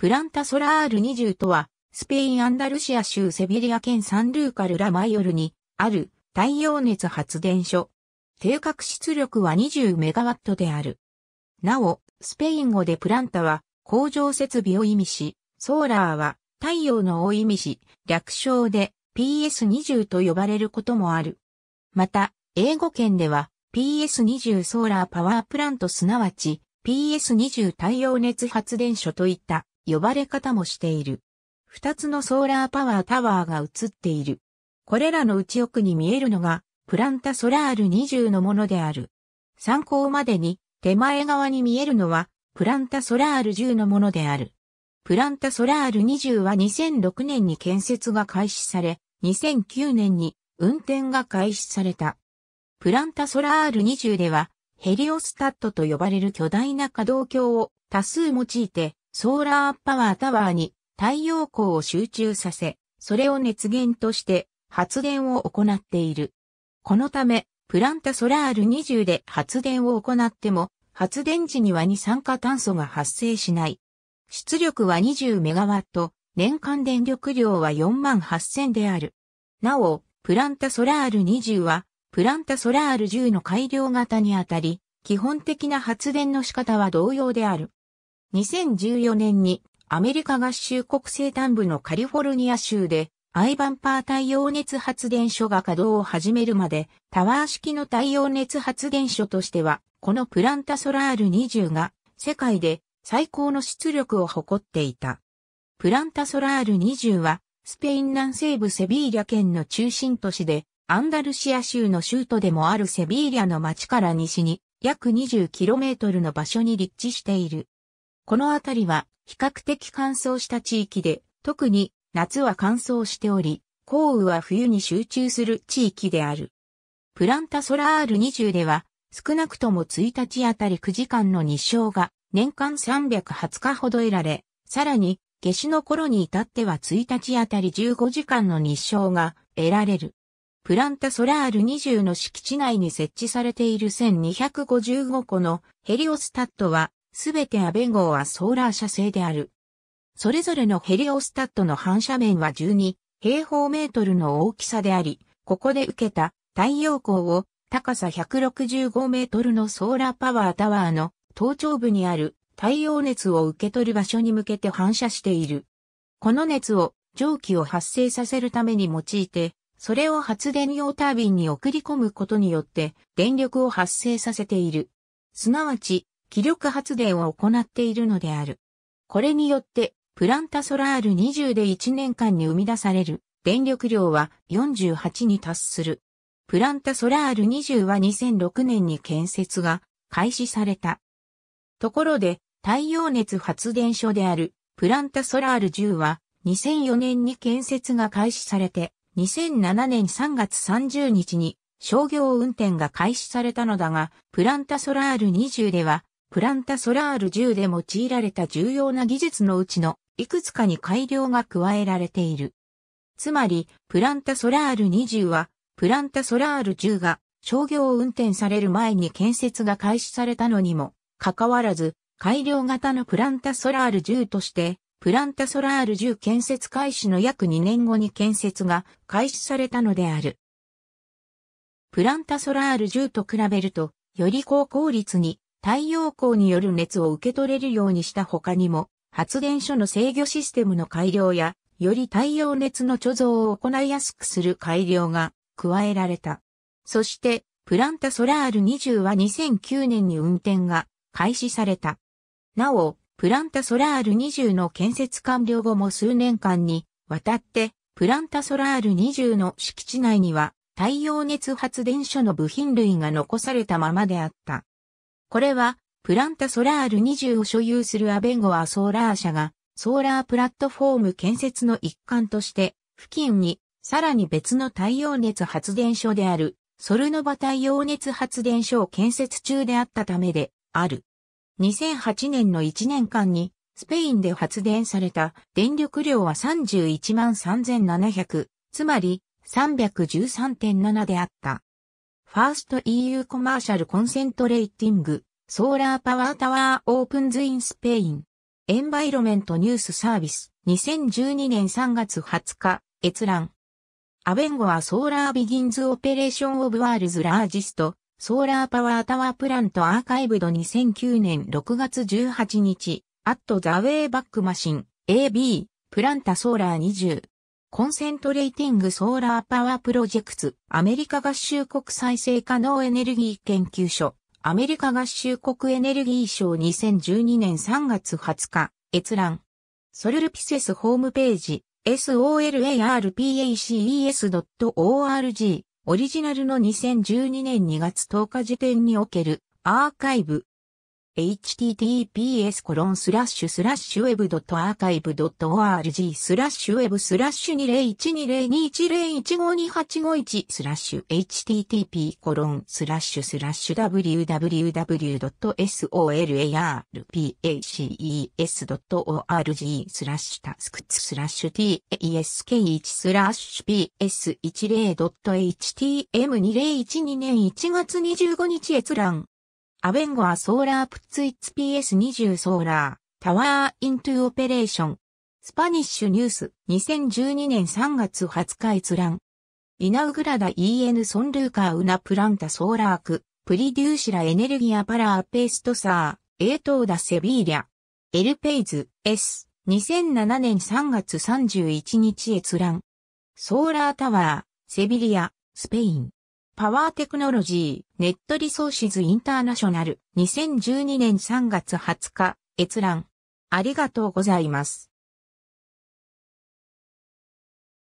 プランタソラール20とは、スペイン・アンダルシア州セビリア県サンルーカル・ラ・マイオルにある太陽熱発電所。定格出力は20メガワットである。なお、スペイン語でプランタは工場設備を意味し、ソーラーは太陽のを意味し、略称で PS20 と呼ばれることもある。また、英語圏では PS20 ソーラーパワープラントすなわち PS20 太陽熱発電所といった呼ばれ方もしている。二つのソーラーパワータワーが映っている。これらの内奥に見えるのが、プランタソラール20のものである。参考までに、手前側に見えるのは、プランタソラール10のものである。プランタソラール20は2006年に建設が開始され、2009年に運転が開始された。プランタソラール20では、ヘリオスタットと呼ばれる巨大な可動橋を多数用いてソーラーパワータワーに太陽光を集中させ、それを熱源として発電を行っている。このため、プランタソラール20で発電を行っても、発電時には二酸化炭素が発生しない。出力は20メガワット、年間電力量は4万8000である。なお、プランタソラール20は、プランタソラール10の改良型にあたり、基本的な発電の仕方は同様である。2014年にアメリカ合衆国西端部のカリフォルニア州でアイバンパー太陽熱発電所が稼働を始めるまでタワー式の太陽熱発電所としてはこのプランタソラール20が世界で最高の出力を誇っていた。プランタソラール20はスペイン南西部セビーリャ県の中心都市でアンダルシア州の州都でもあるセビーリャの町から西に約 20km の場所に立地している。この辺りは比較的乾燥した地域で、特に夏は乾燥しており、降雨は冬に集中する地域である。プランタソラール20では、少なくとも1日あたり9時間の日照が年間320日ほど得られ、さらに夏至の頃に至っては1日あたり15時間の日照が得られる。プランタソラール20の敷地内に設置されている1255個のヘリオスタットはすべてアベン号はソーラー射精である。それぞれのヘリオスタットの反射面は12平方メートルの大きさであり、ここで受けた太陽光を高さ165メートルのソーラーパワータワーの頭頂部にある太陽熱を受け取る場所に向けて反射している。この熱を蒸気を発生させるために用いて、それを発電用タービンに送り込むことによって電力を発生させている。すなわち、気力発電を行っているのである。これによって、プランタソラール20で1年間に生み出される電力量は48に達する。プランタソラール20は2006年に建設が開始された。ところで、太陽熱発電所であるプランタソラール10は2004年に建設が開始されて、2007年3月30日に商業運転が開始されたのだが、プランタソラール20ではプランタソラール10で用いられた重要な技術のうちのいくつかに改良が加えられている。つまり、プランタソラール20は、プランタソラール10が商業運転される前に建設が開始されたのにも、かかわらず、改良型のプランタソラール10として、プランタソラール10建設開始の約2年後に建設が開始されたのである。プランタソラール10と比べると、より高効率に太陽光による熱を受け取れるようにした他にも、発電所の制御システムの改良や、より太陽熱の貯蔵を行いやすくする改良が加えられた。そして、プランタソラール20は2009年に運転が開始された。なお、プランタソラール20の建設完了後も数年間にわたって、プランタソラール20の敷地内には太陽熱発電所の部品類が残されたままであった。これは、プランタソラール20を所有するアベンゴアソーラー社が、ソーラープラットフォーム建設の一環として、付近に、さらに別の太陽熱発電所である、ソルノバ太陽熱発電所を建設中であったためで、ある。2008年の1年間に、スペインで発電された電力量は31万3700、つまり313.7であった。ファースト EU コマーシャルコンセントレーティング、ソーラーパワータワーオープンズインスペイン、エンバイロメントニュースサービス、2012年3月20日、閲覧。アベンゴはソーラービギンズオペレーションオブワールズラージスト、ソーラーパワータワープラントアーカイブド2009年6月18日、アットザウェイバックマシン、AB、プランタソーラー20。コンセントレーティングソーラーパワープロジェクツ、アメリカ合衆国再生可能エネルギー研究所、アメリカ合衆国エネルギー賞2012年3月20日、閲覧。ソルルピセスホームページ、solarpaces.org、オリジナルの2012年2月10日時点における、アーカイブ、https コロンスラッシュスラッシュウェブドットアーカイブドット org スラッシュウェブスラッシュ201202101528551スラッシュ http コロンスラッシュスラッシュ www.solarpaces.org スラッシュタスクツスラッシュ task1 スラッシュ ps10.htm2012 年1月25日閲覧アベンゴアソーラープッツイッツ PS20 ソーラー、タワーイントゥオペレーション。スパニッシュニュース2012年3月20日閲覧。イナウグラダ EN ソンルーカーウナプランタソーラーク、プリデューシラエネルギアパラーペーストサー、エートーダセビーリャ。エルペイズ S。2007年3月31日閲覧。ソーラータワー、セビリア、スペイン。パワーテクノロジー、ネットリソーシズインターナショナル、2012年3月20日、閲覧。ありがとうございます。